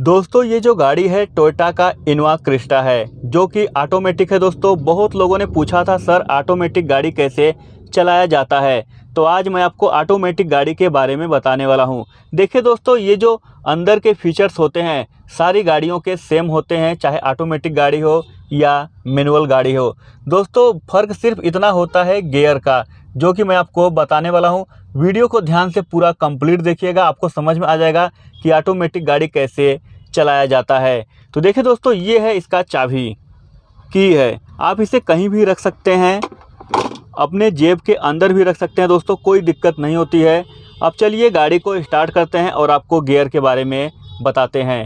दोस्तों ये जो गाड़ी है टोयोटा का इनवा क्रिस्टा है जो कि ऑटोमेटिक है दोस्तों बहुत लोगों ने पूछा था सर ऑटोमेटिक गाड़ी कैसे चलाया जाता है तो आज मैं आपको ऑटोमेटिक गाड़ी के बारे में बताने वाला हूँ देखिए दोस्तों ये जो अंदर के फीचर्स होते हैं सारी गाड़ियों के सेम होते हैं चाहे ऑटोमेटिक गाड़ी हो या मैनुअल गाड़ी हो दोस्तों फ़र्क सिर्फ इतना होता है गेयर का जो कि मैं आपको बताने वाला हूँ वीडियो को ध्यान से पूरा कंप्लीट देखिएगा आपको समझ में आ जाएगा कि ऑटोमेटिक गाड़ी कैसे चलाया जाता है तो देखिए दोस्तों ये है इसका चाबी की है आप इसे कहीं भी रख सकते हैं अपने जेब के अंदर भी रख सकते हैं दोस्तों कोई दिक्कत नहीं होती है अब चलिए गाड़ी को स्टार्ट करते हैं और आपको गियर के बारे में बताते हैं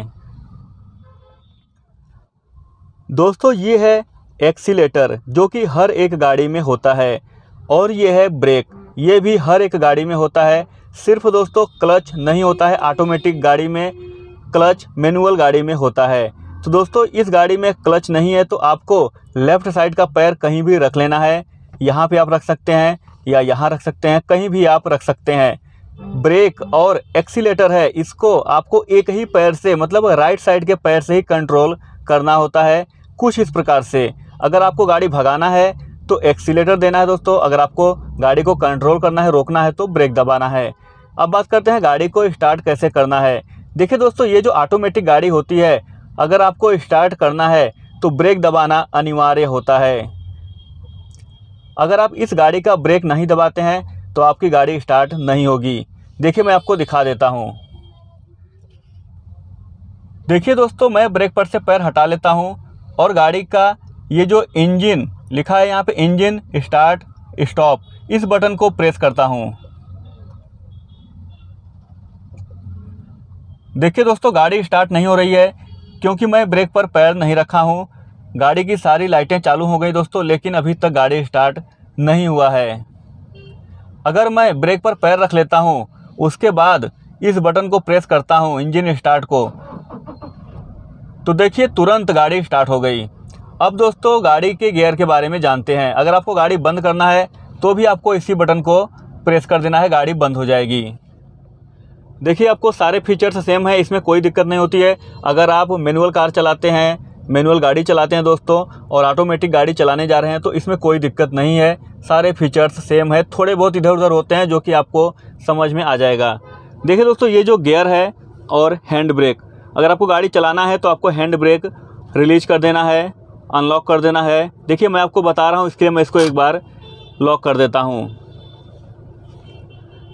दोस्तों ये है एक्सीटर जो कि हर एक गाड़ी में होता है और ये है ब्रेक ये भी हर एक गाड़ी में होता है सिर्फ दोस्तों क्लच नहीं होता है ऑटोमेटिक गाड़ी में क्लच मैनुअल गाड़ी में होता है तो दोस्तों इस गाड़ी में क्लच नहीं है तो आपको लेफ़्ट साइड का पैर कहीं भी रख लेना है यहाँ पे आप रख सकते हैं या यहाँ रख सकते हैं कहीं भी आप रख सकते हैं ब्रेक और एक्सीटर है इसको आपको एक ही पैर से मतलब राइट साइड के पैर से ही कंट्रोल करना होता है कुछ इस प्रकार से अगर आपको गाड़ी भगाना है तो एक्सीटर देना है दोस्तों अगर आपको गाड़ी को कंट्रोल करना है रोकना है तो ब्रेक दबाना है अब बात करते हैं गाड़ी को स्टार्ट कैसे करना है देखिए दोस्तों ये जो ऑटोमेटिक गाड़ी होती है अगर आपको स्टार्ट करना है तो ब्रेक दबाना अनिवार्य होता है अगर आप इस गाड़ी का ब्रेक नहीं दबाते हैं तो आपकी गाड़ी स्टार्ट नहीं होगी देखिए मैं आपको दिखा देता हूँ देखिए दोस्तों मैं ब्रेक पर से पैर हटा लेता हूँ और गाड़ी का ये जो इंजन लिखा है यहाँ पे इंजन स्टार्ट स्टॉप इस बटन को प्रेस करता हूँ देखिए दोस्तों गाड़ी स्टार्ट नहीं हो रही है क्योंकि मैं ब्रेक पर पैर नहीं रखा हूँ गाड़ी की सारी लाइटें चालू हो गई दोस्तों लेकिन अभी तक गाड़ी स्टार्ट नहीं हुआ है अगर मैं ब्रेक पर पैर रख लेता हूँ उसके बाद इस बटन को प्रेस करता हूँ इंजन स्टार्ट को तो देखिए तुरंत गाड़ी स्टार्ट हो गई अब दोस्तों गाड़ी के गियर के बारे में जानते हैं अगर आपको गाड़ी बंद करना है तो भी आपको इसी बटन को प्रेस कर देना है गाड़ी बंद हो जाएगी देखिए आपको सारे फीचर्स सेम है इसमें कोई दिक्कत नहीं होती है अगर आप मैनुअल कार चलाते हैं मैनुअल गाड़ी चलाते हैं दोस्तों और ऑटोमेटिक गाड़ी चलाने जा रहे हैं तो इसमें कोई दिक्कत नहीं है सारे फीचर्स सेम है थोड़े बहुत इधर उधर होते हैं जो कि आपको समझ में आ जाएगा देखिए दोस्तों ये जो गियर है और हैंड ब्रेक अगर आपको गाड़ी चलाना है तो आपको हैंड ब्रेक रिलीज कर देना है अनलॉक कर देना है देखिए मैं आपको बता रहा हूँ इसके लिए मैं इसको एक बार लॉक कर देता हूँ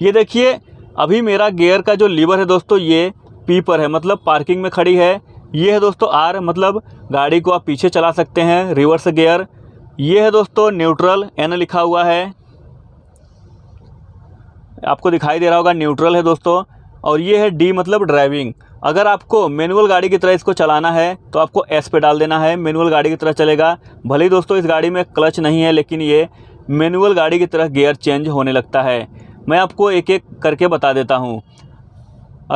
ये देखिए अभी मेरा गेयर का जो लीवर है दोस्तों ये पी पर है मतलब पार्किंग में खड़ी है ये है दोस्तों आर मतलब गाड़ी को आप पीछे चला सकते हैं रिवर्स गेयर ये है दोस्तों न्यूट्रल एन लिखा हुआ है आपको दिखाई दे रहा होगा न्यूट्रल है दोस्तों और ये है डी मतलब ड्राइविंग अगर आपको मैनुअल गाड़ी की तरह इसको चलाना है तो आपको एस पे डाल देना है मैनुअल गाड़ी की तरह चलेगा भले ही दोस्तों इस गाड़ी में क्लच नहीं है लेकिन ये मैनुअल गाड़ी की तरह गियर चेंज होने लगता है मैं आपको एक एक करके बता देता हूँ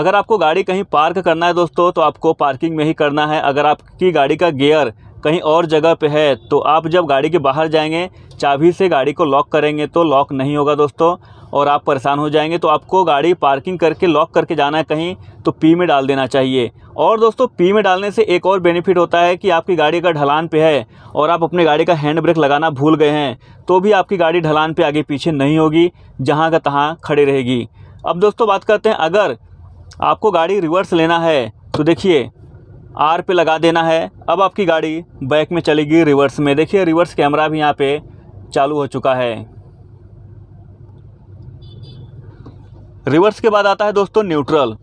अगर आपको गाड़ी कहीं पार्क करना है दोस्तों तो आपको पार्किंग में ही करना है अगर आपकी गाड़ी का गेयर कहीं और जगह पे है तो आप जब गाड़ी के बाहर जाएंगे चाबी से गाड़ी को लॉक करेंगे तो लॉक नहीं होगा दोस्तों और आप परेशान हो जाएंगे तो आपको गाड़ी पार्किंग करके लॉक करके जाना है कहीं तो पी में डाल देना चाहिए और दोस्तों पी में डालने से एक और बेनिफिट होता है कि आपकी गाड़ी का ढलान पे है और आप अपने गाड़ी का हैंड ब्रेक लगाना भूल गए हैं तो भी आपकी गाड़ी ढलान पे आगे पीछे नहीं होगी जहाँ का तहाँ खड़ी रहेगी अब दोस्तों बात करते हैं अगर आपको गाड़ी रिवर्स लेना है तो देखिए आर पे लगा देना है अब आपकी गाड़ी बैक में चलेगी रिवर्स में देखिए रिवर्स कैमरा भी यहाँ पे चालू हो चुका है रिवर्स के बाद आता है दोस्तों न्यूट्रल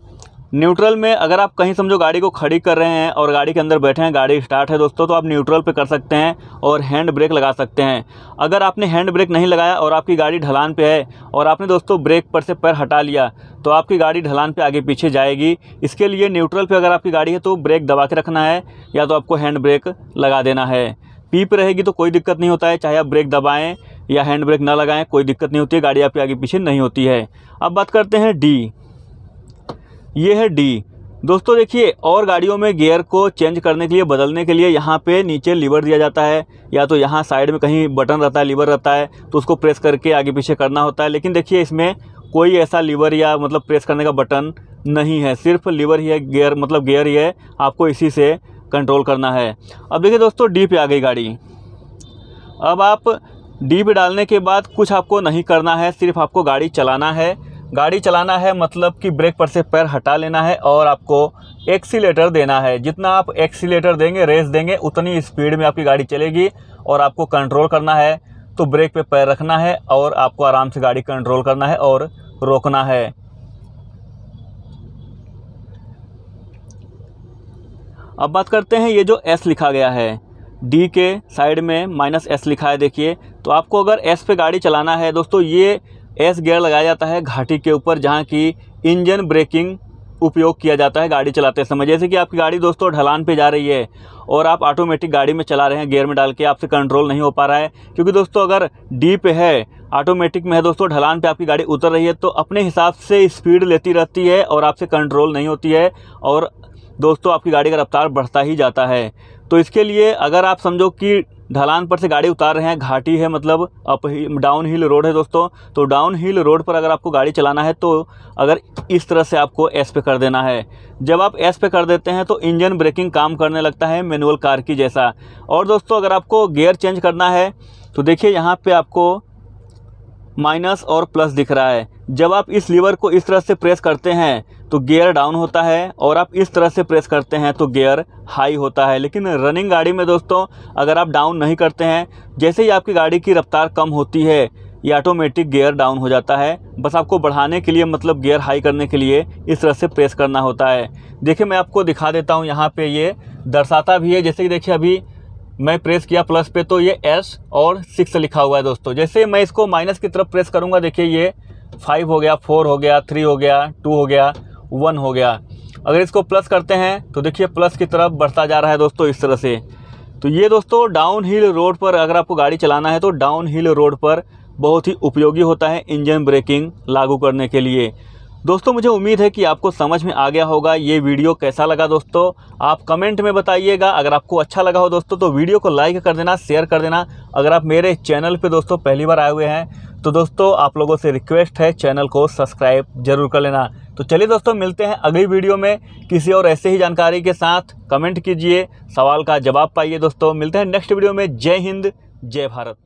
न्यूट्रल में अगर आप कहीं समझो गाड़ी को खड़ी कर रहे हैं और गाड़ी के अंदर बैठे हैं गाड़ी स्टार्ट है दोस्तों तो आप न्यूट्रल पे कर सकते हैं और हैंड ब्रेक लगा सकते हैं अगर आपने हैंड ब्रेक नहीं लगाया और आपकी गाड़ी ढलान पे है और आपने दोस्तों ब्रेक पर से पैर हटा लिया तो आपकी गाड़ी ढलान पर आगे पीछे जाएगी इसके लिए न्यूट्रल पर अगर आपकी गाड़ी है तो ब्रेक दबा के रखना है या तो आपको हैंड ब्रेक लगा देना है पीप रहेगी तो कोई दिक्कत नहीं होता है चाहे आप ब्रेक दबाएँ या हैंड ब्रेक ना लगाएँ कोई दिक्कत नहीं होती है गाड़ी आपके आगे पीछे नहीं होती है अब बात करते हैं डी ये है डी दोस्तों देखिए और गाड़ियों में गियर को चेंज करने के लिए बदलने के लिए यहाँ पे नीचे लीवर दिया जाता है या तो यहाँ साइड में कहीं बटन रहता है लीवर रहता है तो उसको प्रेस करके आगे पीछे करना होता है लेकिन देखिए इसमें कोई ऐसा लीवर या मतलब प्रेस करने का बटन नहीं है सिर्फ लीवर ही है गेयर मतलब गेयर ही है आपको इसी से कंट्रोल करना है अब देखिए दोस्तों डी पे आ गई गाड़ी अब आप डी पे डालने के बाद कुछ आपको नहीं करना है सिर्फ आपको गाड़ी चलाना है गाड़ी चलाना है मतलब कि ब्रेक पर से पैर हटा लेना है और आपको एक्सीटर देना है जितना आप एक्सीटर देंगे रेस देंगे उतनी स्पीड में आपकी गाड़ी चलेगी और आपको कंट्रोल करना है तो ब्रेक पे पैर रखना है और आपको आराम से गाड़ी कंट्रोल करना है और रोकना है अब बात करते हैं ये जो एस लिखा गया है डी के साइड में माइनस एस लिखा है देखिए तो आपको अगर एस पे गाड़ी चलाना है दोस्तों ये एस गेयर लगाया जाता है घाटी के ऊपर जहाँ की इंजन ब्रेकिंग उपयोग किया जाता है गाड़ी चलाते समय जैसे कि आपकी गाड़ी दोस्तों ढलान पे जा रही है और आप ऑटोमेटिक गाड़ी में चला रहे हैं गियर में डाल के आपसे कंट्रोल नहीं हो पा रहा है क्योंकि दोस्तों अगर डीप है ऑटोमेटिक में है दोस्तों ढलान पे आपकी गाड़ी उतर रही है तो अपने हिसाब से स्पीड लेती रहती है और आपसे कंट्रोल नहीं होती है और दोस्तों आपकी गाड़ी का रफ्तार बढ़ता ही जाता है तो इसके लिए अगर आप समझो कि ढलान पर से गाड़ी उतार रहे हैं घाटी है मतलब अप डाउन हिल रोड है दोस्तों तो डाउन हिल रोड पर अगर आपको गाड़ी चलाना है तो अगर इस तरह से आपको एस पे कर देना है जब आप एस पे कर देते हैं तो इंजन ब्रेकिंग काम करने लगता है मैनुअल कार की जैसा और दोस्तों अगर आपको गियर चेंज करना है तो देखिए यहाँ पर आपको माइनस और प्लस दिख रहा है जब आप इस लीवर को इस तरह से प्रेस करते हैं तो गियर डाउन होता है और आप इस तरह से प्रेस करते हैं तो गियर हाई होता है लेकिन रनिंग गाड़ी में दोस्तों अगर आप डाउन नहीं करते हैं जैसे ही आपकी गाड़ी की रफ्तार कम होती है ये ऑटोमेटिक गियर डाउन हो जाता है बस आपको बढ़ाने के लिए मतलब गियर हाई करने के लिए इस तरह से प्रेस करना होता है देखिए मैं आपको दिखा देता हूँ यहाँ पर ये दर्शाता भी है जैसे कि देखिए अभी मैं प्रेस किया प्लस पे तो ये एस और सिक्स लिखा हुआ है दोस्तों जैसे मैं इसको माइनस की तरफ प्रेस करूँगा देखिए ये फाइव हो गया फोर हो गया थ्री हो गया टू हो गया वन हो गया अगर इसको प्लस करते हैं तो देखिए प्लस की तरफ बढ़ता जा रहा है दोस्तों इस तरह से तो ये दोस्तों डाउन हिल रोड पर अगर आपको गाड़ी चलाना है तो डाउन हिल रोड पर बहुत ही उपयोगी होता है इंजन ब्रेकिंग लागू करने के लिए दोस्तों मुझे उम्मीद है कि आपको समझ में आ गया होगा ये वीडियो कैसा लगा दोस्तों आप कमेंट में बताइएगा अगर आपको अच्छा लगा हो दोस्तों तो वीडियो को लाइक कर देना शेयर कर देना अगर आप मेरे चैनल पे दोस्तों पहली बार आए हुए हैं तो दोस्तों आप लोगों से रिक्वेस्ट है चैनल को सब्सक्राइब जरूर कर लेना तो चलिए दोस्तों मिलते हैं अगली वीडियो में किसी और ऐसे ही जानकारी के साथ कमेंट कीजिए सवाल का जवाब पाइए दोस्तों मिलते हैं नेक्स्ट वीडियो में जय हिंद जय भारत